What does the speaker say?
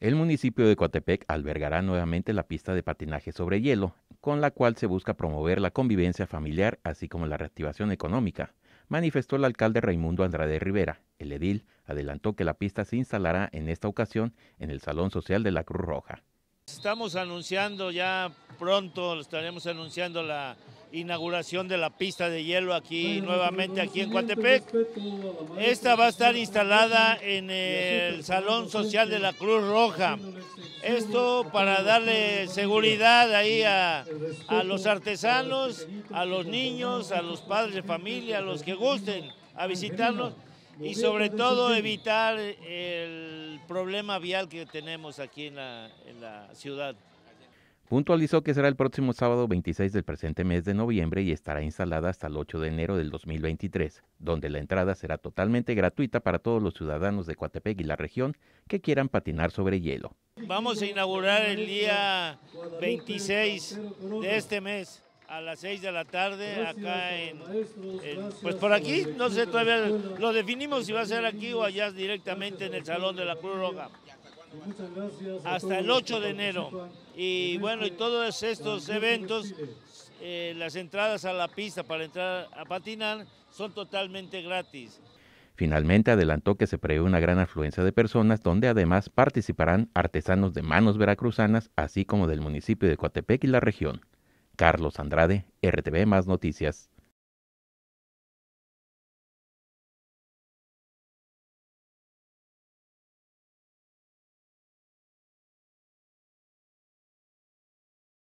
El municipio de Coatepec albergará nuevamente la pista de patinaje sobre hielo, con la cual se busca promover la convivencia familiar así como la reactivación económica, manifestó el alcalde Raimundo Andrade Rivera. El edil adelantó que la pista se instalará en esta ocasión en el Salón Social de la Cruz Roja. Estamos anunciando ya pronto, estaremos anunciando la, inauguración de la pista de hielo aquí nuevamente aquí en Coatepec. Esta va a estar instalada en el Salón Social de la Cruz Roja. Esto para darle seguridad ahí a, los artesanos, a los niños, a los padres de familia, a los que gusten a visitarnos y sobre todo evitar el problema vial que tenemos aquí en la, en la ciudad. Puntualizó que será el próximo sábado 26 del presente mes de noviembre y estará instalada hasta el 8 de enero del 2023, donde la entrada será totalmente gratuita para todos los ciudadanos de Coatepec y la región que quieran patinar sobre hielo. Vamos a inaugurar el día 26 de este mes a las 6 de la tarde acá en, pues por aquí, no sé todavía lo definimos si va a ser aquí o allá directamente en el Salón de la Cruz hasta el 8 de enero. Y este bueno, y todos estos eventos, eh, las entradas a la pista para entrar a patinar son totalmente gratis. Finalmente adelantó que se prevé una gran afluencia de personas donde además participarán artesanos de manos veracruzanas, así como del municipio de Coatepec y la región. Carlos Andrade, RTV Más Noticias.